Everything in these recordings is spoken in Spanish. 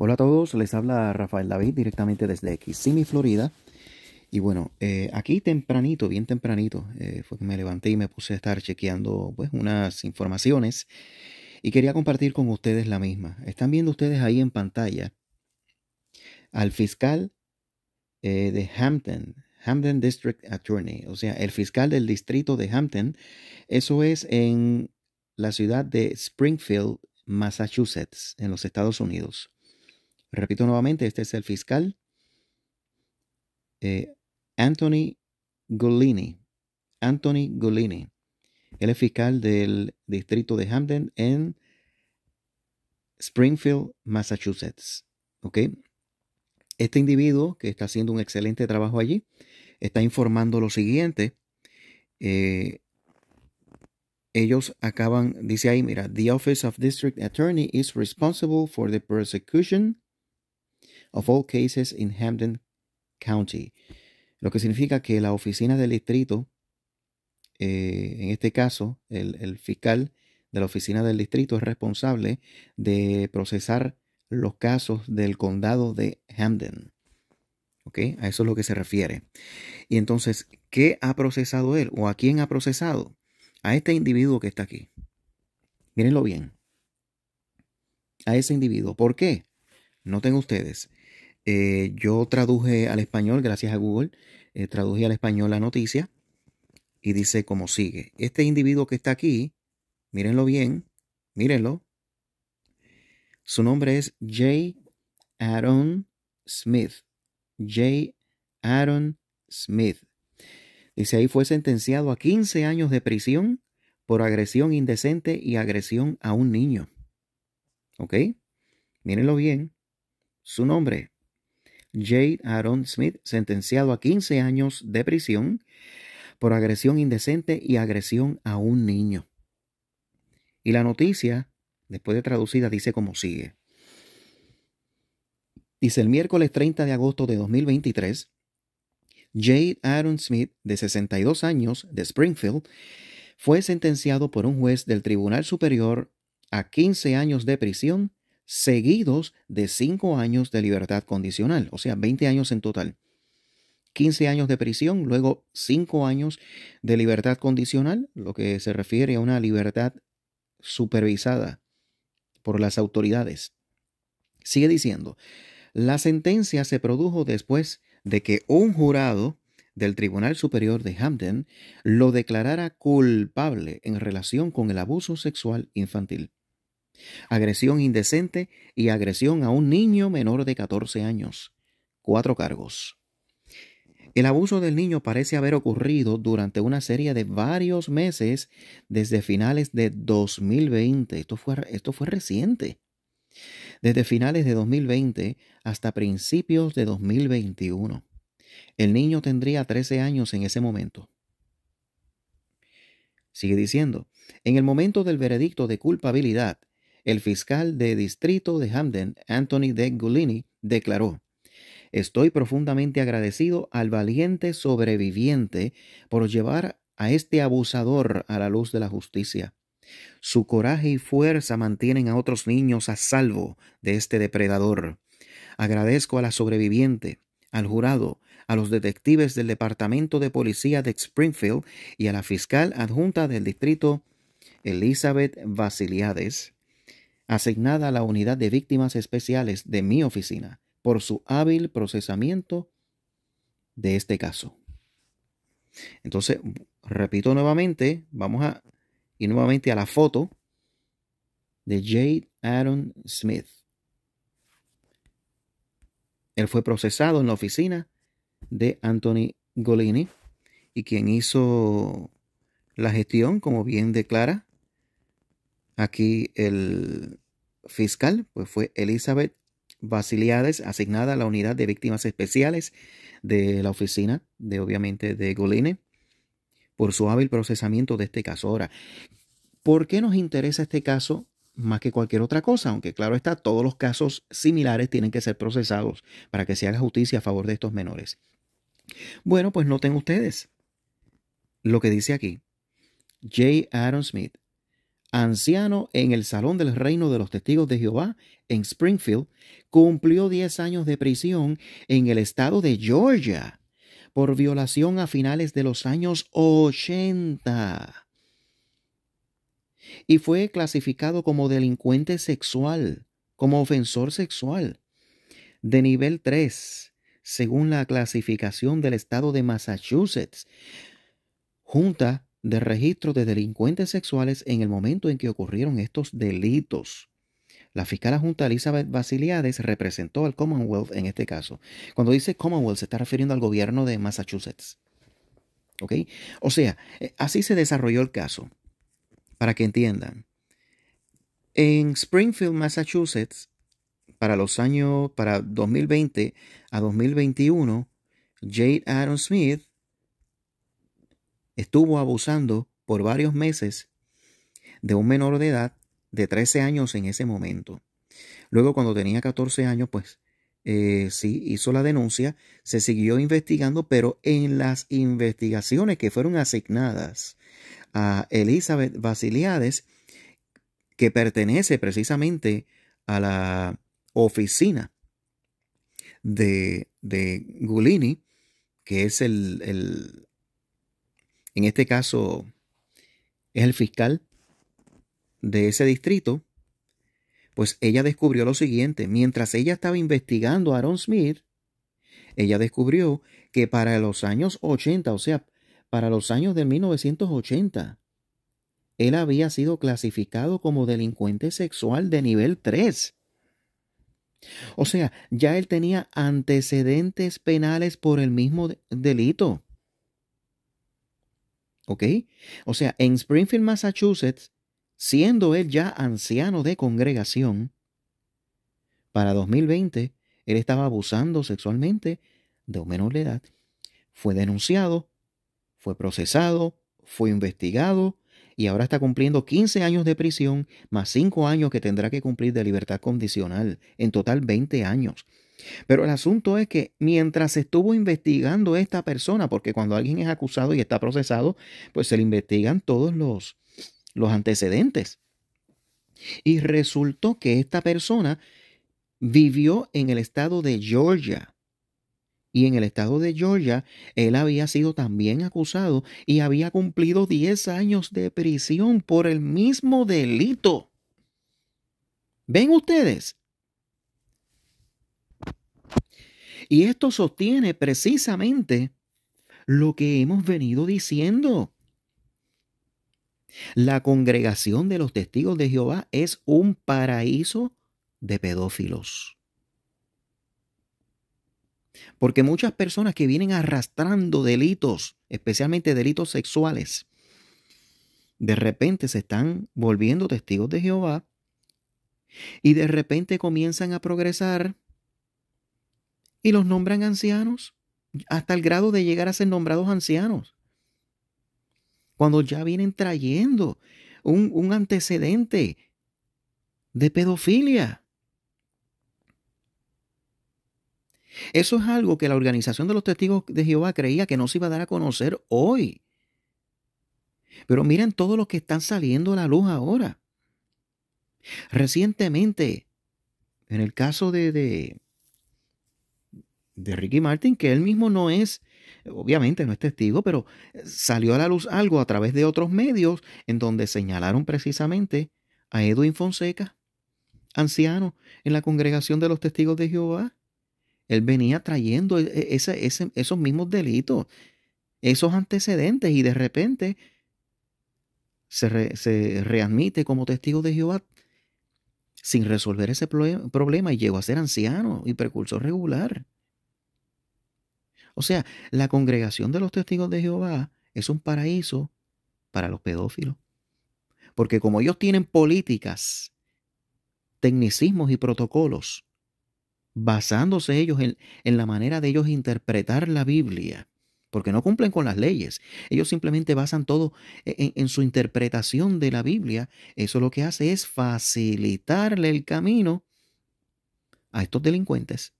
Hola a todos, les habla Rafael David directamente desde Kissimmee, Florida. Y bueno, eh, aquí tempranito, bien tempranito, eh, fue que me levanté y me puse a estar chequeando pues unas informaciones y quería compartir con ustedes la misma. Están viendo ustedes ahí en pantalla al fiscal eh, de Hampton, Hampton District Attorney, o sea, el fiscal del distrito de Hampton, eso es en la ciudad de Springfield, Massachusetts, en los Estados Unidos. Repito nuevamente, este es el fiscal Anthony Golini. Anthony Golini. Él es fiscal del distrito de Hamden en Springfield, Massachusetts. ¿Ok? Este individuo, que está haciendo un excelente trabajo allí, está informando lo siguiente. Eh, ellos acaban, dice ahí, mira, The Office of District Attorney is responsible for the prosecution of all cases in Hamden County. Lo que significa que la oficina del distrito, eh, en este caso, el, fiscal de la oficina del distrito es responsable de procesar los casos del condado de Hamden. ¿Ok? A eso es lo que se refiere. Y entonces, ¿qué ha procesado él o a quién ha procesado? A este individuo que está aquí. Mírenlo bien. A ese individuo. ¿Por qué? Noten ustedes. Eh, yo traduje al español, gracias a Google, eh, traduje al español la noticia y dice como sigue. Este individuo que está aquí, mírenlo bien, mírenlo. Su nombre es J. Aaron Smith. J. Aaron Smith. Dice ahí fue sentenciado a 15 años de prisión por agresión indecente y agresión a un niño. ¿Ok? Mírenlo bien. Su nombre, Jade Aaron Smith, sentenciado a 15 años de prisión por agresión indecente y agresión a un niño. Y la noticia, después de traducida, dice como sigue. Dice el miércoles 30 de agosto de 2023, Jade Aaron Smith, de 62 años, de Springfield, fue sentenciado por un juez del Tribunal Superior a 15 años de prisión seguidos de cinco años de libertad condicional, o sea, 20 años en total. 15 años de prisión, luego cinco años de libertad condicional, lo que se refiere a una libertad supervisada por las autoridades. Sigue diciendo, la sentencia se produjo después de que un jurado del Tribunal Superior de Hampden lo declarara culpable en relación con el abuso sexual infantil agresión indecente y agresión a un niño menor de 14 años. Cuatro cargos. El abuso del niño parece haber ocurrido durante una serie de varios meses desde finales de 2020. Esto fue, esto fue reciente. Desde finales de 2020 hasta principios de 2021. El niño tendría 13 años en ese momento. Sigue diciendo, en el momento del veredicto de culpabilidad, el fiscal de distrito de Hamden, Anthony de declaró, Estoy profundamente agradecido al valiente sobreviviente por llevar a este abusador a la luz de la justicia. Su coraje y fuerza mantienen a otros niños a salvo de este depredador. Agradezco a la sobreviviente, al jurado, a los detectives del Departamento de Policía de Springfield y a la fiscal adjunta del distrito Elizabeth Vasiliades asignada a la Unidad de Víctimas Especiales de mi oficina por su hábil procesamiento de este caso. Entonces, repito nuevamente, vamos a ir nuevamente a la foto de Jade Aaron Smith. Él fue procesado en la oficina de Anthony Golini y quien hizo la gestión, como bien declara, Aquí el fiscal pues fue Elizabeth Basiliades, asignada a la unidad de víctimas especiales de la oficina de obviamente de Goline, por su hábil procesamiento de este caso. Ahora, ¿por qué nos interesa este caso más que cualquier otra cosa? Aunque claro está, todos los casos similares tienen que ser procesados para que se haga justicia a favor de estos menores. Bueno, pues noten ustedes lo que dice aquí. J. Aaron Smith anciano en el Salón del Reino de los Testigos de Jehová en Springfield, cumplió 10 años de prisión en el estado de Georgia por violación a finales de los años 80 y fue clasificado como delincuente sexual, como ofensor sexual, de nivel 3, según la clasificación del estado de Massachusetts, junta de registro de delincuentes sexuales en el momento en que ocurrieron estos delitos. La fiscal adjunta Elizabeth Basiliades representó al Commonwealth en este caso. Cuando dice Commonwealth se está refiriendo al gobierno de Massachusetts. ¿Ok? O sea, eh, así se desarrolló el caso. Para que entiendan. En Springfield, Massachusetts, para los años, para 2020 a 2021, Jade Aaron Smith estuvo abusando por varios meses de un menor de edad de 13 años en ese momento. Luego cuando tenía 14 años, pues eh, sí, hizo la denuncia, se siguió investigando, pero en las investigaciones que fueron asignadas a Elizabeth Basiliades, que pertenece precisamente a la oficina de, de Gulini, que es el en este caso es el fiscal de ese distrito, pues ella descubrió lo siguiente, mientras ella estaba investigando a Aaron Smith, ella descubrió que para los años 80, o sea, para los años de 1980, él había sido clasificado como delincuente sexual de nivel 3. O sea, ya él tenía antecedentes penales por el mismo delito. O sea, en Springfield, Massachusetts, siendo él ya anciano de congregación, para 2020 él estaba abusando sexualmente de un menor de edad. Fue denunciado, fue procesado, fue investigado y ahora está cumpliendo 15 años de prisión más 5 años que tendrá que cumplir de libertad condicional, en total 20 años. Pero el asunto es que mientras estuvo investigando esta persona, porque cuando alguien es acusado y está procesado, pues se le investigan todos los, los antecedentes. Y resultó que esta persona vivió en el estado de Georgia. Y en el estado de Georgia, él había sido también acusado y había cumplido 10 años de prisión por el mismo delito. ¿Ven ustedes? Y esto sostiene precisamente lo que hemos venido diciendo. La congregación de los testigos de Jehová es un paraíso de pedófilos. Porque muchas personas que vienen arrastrando delitos, especialmente delitos sexuales, de repente se están volviendo testigos de Jehová y de repente comienzan a progresar y los nombran ancianos hasta el grado de llegar a ser nombrados ancianos. Cuando ya vienen trayendo un, antecedente de pedofilia. Eso es algo que la organización de los testigos de Jehová creía que no se iba a dar a conocer hoy. Pero miren todos los que están saliendo a la luz ahora. Recientemente, en el caso de de Ricky Martin, que él mismo no es, obviamente no es testigo, pero salió a la luz algo a través de otros medios en donde señalaron precisamente a Edwin Fonseca, anciano en la congregación de los testigos de Jehová. Él venía trayendo e-, e-, esos mismos delitos, esos antecedentes y de repente se, se readmite como testigo de Jehová sin resolver ese problema y llegó a ser anciano y precursor regular. O sea, la congregación de los testigos de Jehová es un paraíso para los pedófilos. Porque como ellos tienen políticas, tecnicismos y protocolos, basándose ellos en, la manera de ellos interpretar la Biblia, porque no cumplen con las leyes, ellos simplemente basan todo e, en su interpretación de la Biblia, eso lo que hace es facilitarle el camino a estos delincuentes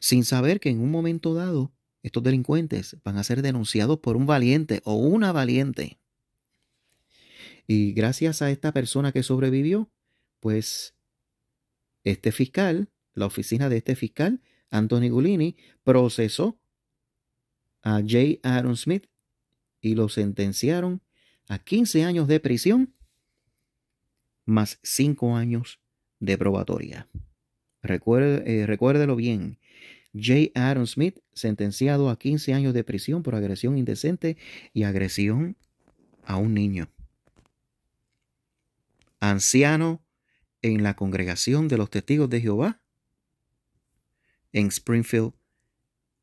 sin saber que en un momento dado estos delincuentes van a ser denunciados por un valiente o una valiente. Y gracias a esta persona que sobrevivió, pues este fiscal, la oficina de este fiscal, Anthony Gulini, procesó a J. Aaron Smith y lo sentenciaron a 15 años de prisión más 5 años de probatoria. Eh, recuérdelo bien, J. Adam Smith, sentenciado a 15 años de prisión por agresión indecente y agresión a un niño. Anciano en la congregación de los testigos de Jehová en Springfield,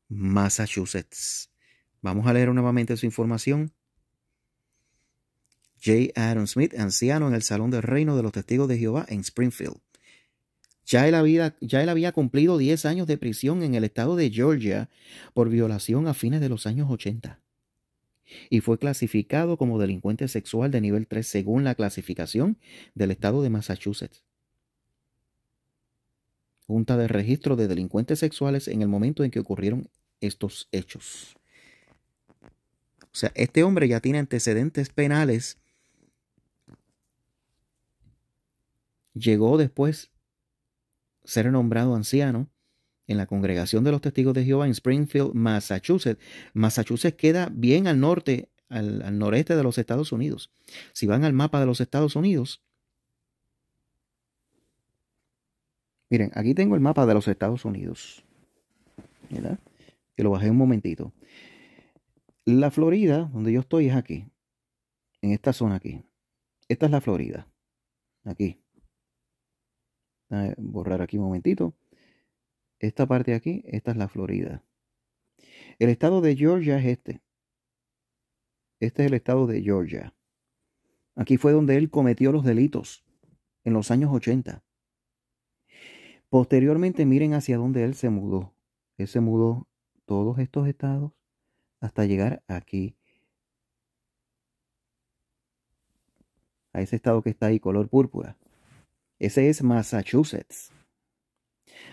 Massachusetts. Vamos a leer nuevamente su información. J. Adam Smith, anciano en el Salón del Reino de los Testigos de Jehová en Springfield, ya él, había, cumplido 10 años de prisión en el estado de Georgia por violación a fines de los años 80 y fue clasificado como delincuente sexual de nivel 3 según la clasificación del estado de Massachusetts. Junta de registro de delincuentes sexuales en el momento en que ocurrieron estos hechos. O sea, este hombre ya tiene antecedentes penales. Llegó después ser nombrado anciano en la congregación de los testigos de Jehová en Springfield, Massachusetts. Massachusetts queda bien al norte, al, noreste de los Estados Unidos. Si van al mapa de los Estados Unidos, miren, aquí tengo el mapa de los Estados Unidos. ¿Verdad? Que lo bajé un momentito. La Florida, donde yo estoy, es aquí. En esta zona aquí. Esta es la Florida. Aquí borrar aquí un momentito. Esta parte de aquí, esta es la Florida. El estado de Georgia es este. Este es el estado de Georgia. Aquí fue donde él cometió los delitos en los años 80. Posteriormente, miren hacia dónde él se mudó. Él se mudó todos estos estados hasta llegar aquí. A ese estado que está ahí, color púrpura. Ese es Massachusetts.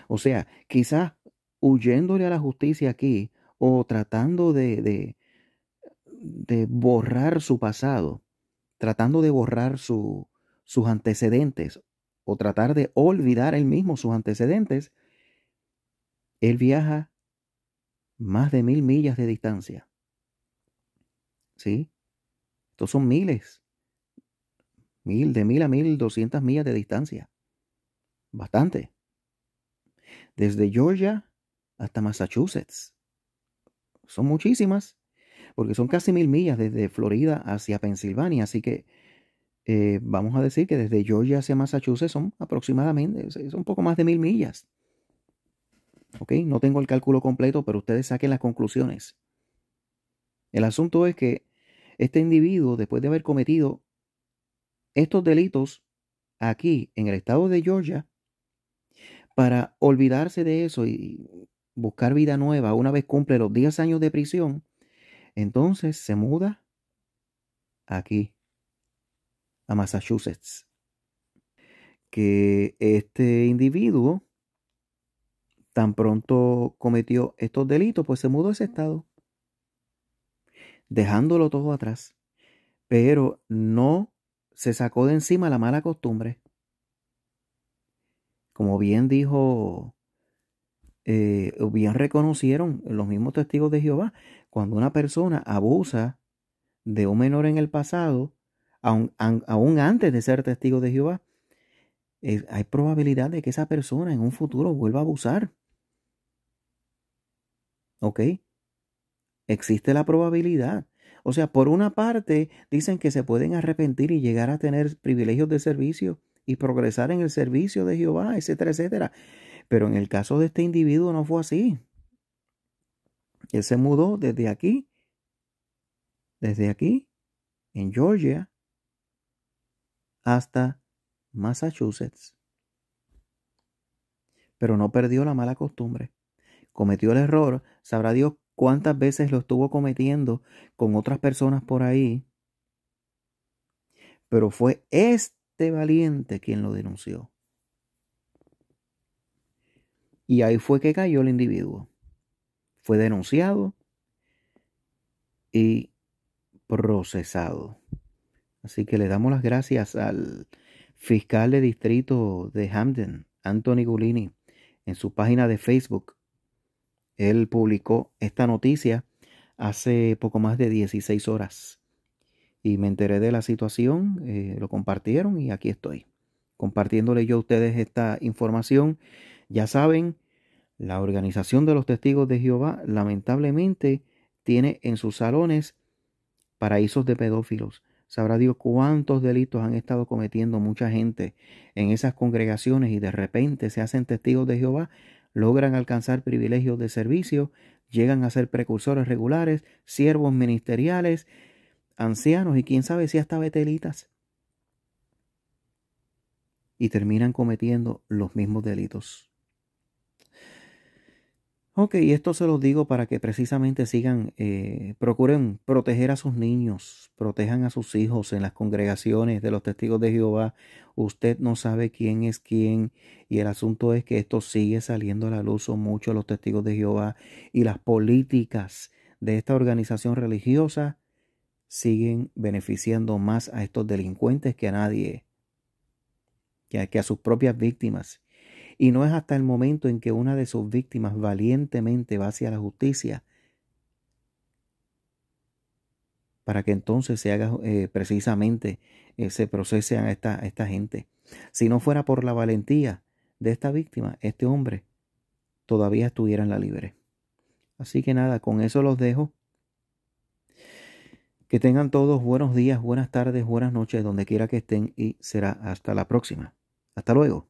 O sea, quizás huyéndole a la justicia aquí o tratando de, de, borrar su pasado, tratando de borrar su, sus antecedentes o tratar de olvidar él mismo sus antecedentes, él viaja más de mil millas de distancia. ¿Sí? Estos son miles Mil, de mil a mil doscientas millas de distancia. Bastante. Desde Georgia hasta Massachusetts. Son muchísimas, porque son casi mil millas desde Florida hacia Pensilvania. Así que eh, vamos a decir que desde Georgia hacia Massachusetts son aproximadamente, son un poco más de mil millas. ¿Ok? No tengo el cálculo completo, pero ustedes saquen las conclusiones. El asunto es que este individuo, después de haber cometido estos delitos aquí en el estado de Georgia para olvidarse de eso y buscar vida nueva una vez cumple los 10 años de prisión, entonces se muda aquí, a Massachusetts. Que este individuo tan pronto cometió estos delitos, pues se mudó a ese estado, dejándolo todo atrás, pero no se sacó de encima la mala costumbre. Como bien dijo, eh, bien reconocieron los mismos testigos de Jehová, cuando una persona abusa de un menor en el pasado, aún antes de ser testigo de Jehová, hay probabilidad de que esa persona en un futuro vuelva a abusar. ¿Ok? Existe la probabilidad. O sea, por una parte dicen que se pueden arrepentir y llegar a tener privilegios de servicio y progresar en el servicio de Jehová, etcétera, etcétera. Pero en el caso de este individuo no fue así. Él se mudó desde aquí, desde aquí, en Georgia, hasta Massachusetts. Pero no perdió la mala costumbre. Cometió el error, sabrá Dios cuántas veces lo estuvo cometiendo con otras personas por ahí, pero fue este valiente quien lo denunció. Y ahí fue que cayó el individuo. Fue denunciado y procesado. Así que le damos las gracias al fiscal de distrito de Hamden, Anthony Gulini, en su página de Facebook él publicó esta noticia hace poco más de 16 horas. Y me enteré de la situación, eh, lo compartieron y aquí estoy, compartiéndole yo a ustedes esta información. Ya saben, la organización de los testigos de Jehová lamentablemente tiene en sus salones paraísos de pedófilos. Sabrá Dios cuántos delitos han estado cometiendo mucha gente en esas congregaciones y de repente se hacen testigos de Jehová logran alcanzar privilegios de servicio, llegan a ser precursores regulares, siervos ministeriales, ancianos y quién sabe si hasta betelitas. Y terminan cometiendo los mismos delitos y esto se los digo para que precisamente sigan, eh, procuren proteger a sus niños, protejan a sus hijos en las congregaciones de los testigos de Jehová. Usted no sabe quién es quién y el asunto es que esto sigue saliendo a la luz. o mucho los testigos de Jehová y las políticas de esta organización religiosa siguen beneficiando más a estos delincuentes que a nadie, ya que a sus propias víctimas y no es hasta el momento en que una de sus víctimas valientemente va hacia la justicia para que entonces se haga eh, precisamente, eh, se procese a esta, a esta gente. Si no fuera por la valentía de esta víctima, este hombre todavía estuviera en la libre. Así que nada, con eso los dejo. Que tengan todos buenos días, buenas tardes, buenas noches, donde quiera que estén y será hasta la próxima. Hasta luego.